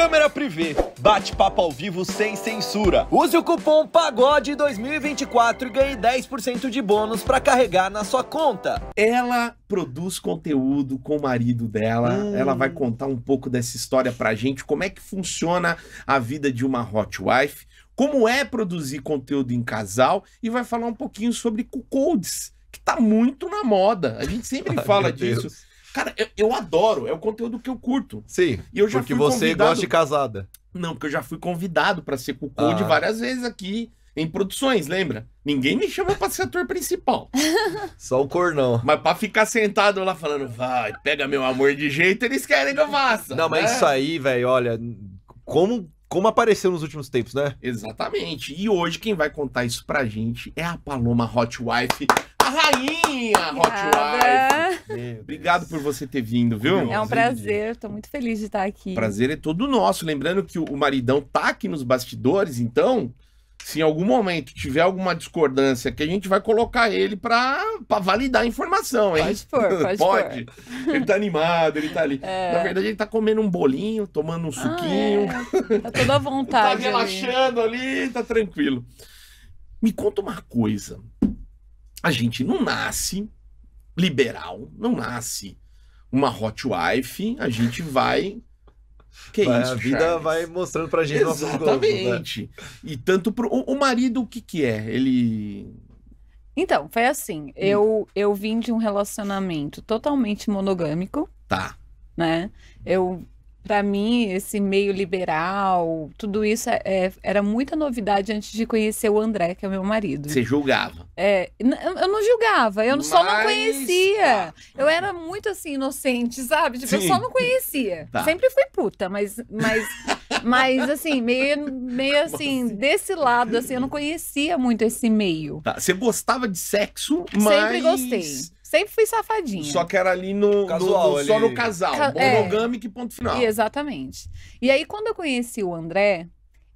Câmera privê, bate-papo ao vivo sem censura. Use o cupom PAGODE 2024 e ganhe 10% de bônus para carregar na sua conta. Ela produz conteúdo com o marido dela. Hum. Ela vai contar um pouco dessa história pra gente, como é que funciona a vida de uma hot wife, como é produzir conteúdo em casal e vai falar um pouquinho sobre cuckolds, que tá muito na moda. A gente sempre Ai, fala disso. Deus Cara, eu, eu, adoro, é o conteúdo que eu curto. Sim. E eu já porque você convidado... gosta de casada. Não, porque eu já fui convidado para ser cucô ah. de várias vezes aqui em produções, lembra? Ninguém me chama pra ser ator principal. Só o cornão. Mas pra ficar sentado lá falando, vai, pega meu amor de jeito, eles querem que eu faça. Não, né? mas isso aí, velho, olha, como, como apareceu nos últimos tempos, né? Exatamente. E hoje quem vai contar isso pra gente é a Paloma Hot Wife rainha, Hot Wife. Obrigado por você ter vindo, viu? É um prazer, tô muito feliz de estar aqui. Prazer é todo nosso. Lembrando que o maridão tá aqui nos bastidores, então se em algum momento tiver alguma discordância, que a gente vai colocar ele para validar a informação, hein? Pode pôr, pode, pode. Ele tá animado, ele tá ali. É. Na verdade, ele tá comendo um bolinho, tomando um ah, suquinho. Ah, é. Tá toda à vontade. tá relaxando ali. ali, tá tranquilo. Me conta uma coisa a gente não nasce liberal, não nasce uma hot wife, a gente vai. Que é vai, isso, a vida Charles? vai mostrando pra gente né? Exatamente. Novo, né? E tanto pro. O, o marido, o que que é? Ele. Então, foi assim. Hum. Eu, eu vim de um relacionamento totalmente monogâmico. Tá. Né? Eu para mim, esse meio liberal, tudo isso é, é, era muita novidade antes de conhecer o André, que é o meu marido. Você julgava? É, eu não julgava, eu Mas... só não conhecia. Tá. Eu era muito assim, inocente, sabe? Tipo, eu só não conhecia. Tá. Sempre fui puta, mas. mas... Mas, assim, meio, meio assim, assim, desse lado, assim, eu não conhecia muito esse meio. Tá. Você gostava de sexo, mas... Sempre gostei. Sempre fui safadinha. Só que era ali no. Casual, no, no ali. Só no casal. Ca é. monogâmico é. ponto final. E exatamente. E aí, quando eu conheci o André,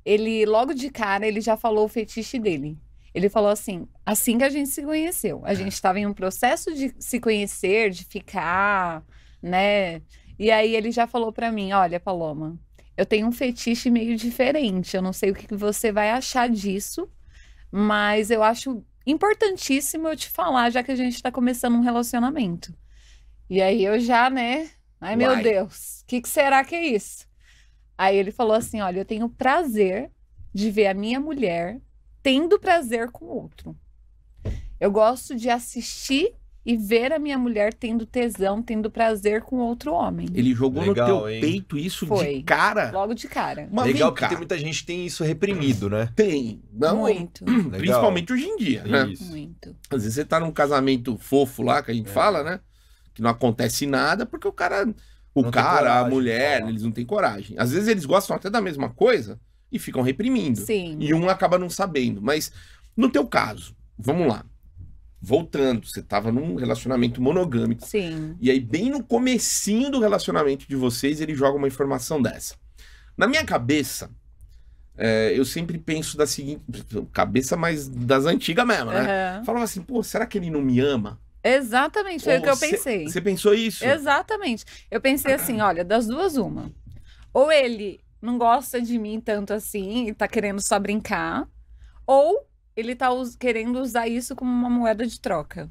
ele, logo de cara, ele já falou o fetiche dele. Ele falou assim: assim que a gente se conheceu. A é. gente estava em um processo de se conhecer, de ficar, né? E aí ele já falou para mim: olha, Paloma, eu tenho um fetiche meio diferente. Eu não sei o que você vai achar disso, mas eu acho importantíssimo eu te falar, já que a gente está começando um relacionamento. E aí eu já, né? Ai, meu Deus, o que, que será que é isso? Aí ele falou assim: olha, eu tenho prazer de ver a minha mulher tendo prazer com outro. Eu gosto de assistir e ver a minha mulher tendo tesão, tendo prazer com outro homem. Ele jogou Legal, no teu hein? peito isso Foi. de cara? Logo de cara. Mas Legal que tem muita gente que tem isso reprimido, né? Tem. Não, Muito. Legal. Principalmente hoje em dia, é né? Isso. Muito. Às vezes você tá num casamento fofo lá, que a gente é. fala, né? Que não acontece nada, porque o cara... O não cara, coragem, a mulher, não. eles não têm coragem. Às vezes eles gostam até da mesma coisa e ficam reprimindo. Sim. E um acaba não sabendo. Mas no teu caso, vamos lá voltando, você estava num relacionamento monogâmico. Sim. E aí, bem no comecinho do relacionamento de vocês, ele joga uma informação dessa. Na minha cabeça, é, eu sempre penso da seguinte. Cabeça mais das antigas mesmo, né? Uhum. Falava assim, pô, será que ele não me ama? Exatamente, foi o que eu pensei. Você pensou isso? Exatamente. Eu pensei assim: olha, das duas, uma. Ou ele não gosta de mim tanto assim e tá querendo só brincar, ou ele tá us querendo usar isso como uma moeda de troca.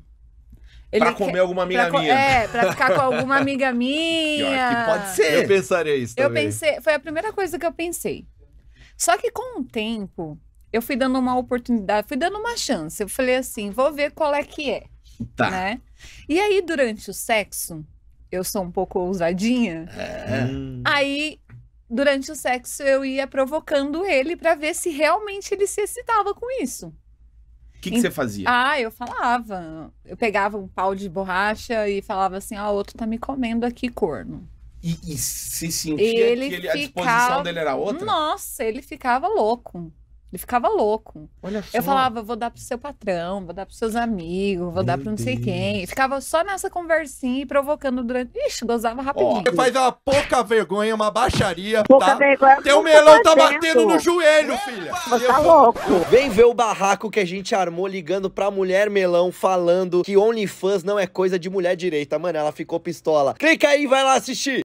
Ele pra comer alguma amiga minha. É, pra ficar com alguma amiga minha. Pior que pode ser. Eu pensaria isso também. Eu pensei, foi a primeira coisa que eu pensei. Só que com o tempo, eu fui dando uma oportunidade, fui dando uma chance. Eu falei assim, vou ver qual é que é. Tá. Né? E aí, durante o sexo, eu sou um pouco ousadinha. É. Aí durante o sexo eu ia provocando ele para ver se realmente ele se excitava com isso. O que, você fazia? Ah, eu falava. Eu pegava um pau de borracha e falava assim: ah, outro tá me comendo aqui, corno. E, e se sentia ele que ele, ficava... a disposição dele era outra? Nossa, ele ficava louco. Ele ficava louco. Olha só. Eu falava, vou dar pro seu patrão, vou dar pros seus amigos, vou Meu dar pro não Deus. sei quem. E ficava só nessa conversinha e provocando durante. Ixi, gozava rapidinho. Você faz uma pouca vergonha, uma baixaria. Pouca tá? vergonha. Teu tá melão tá batendo. batendo no joelho, filha. Você tá louco. Vem ver o barraco que a gente armou ligando pra mulher melão, falando que OnlyFans não é coisa de mulher direita. Mano, ela ficou pistola. Clica aí, vai lá assistir.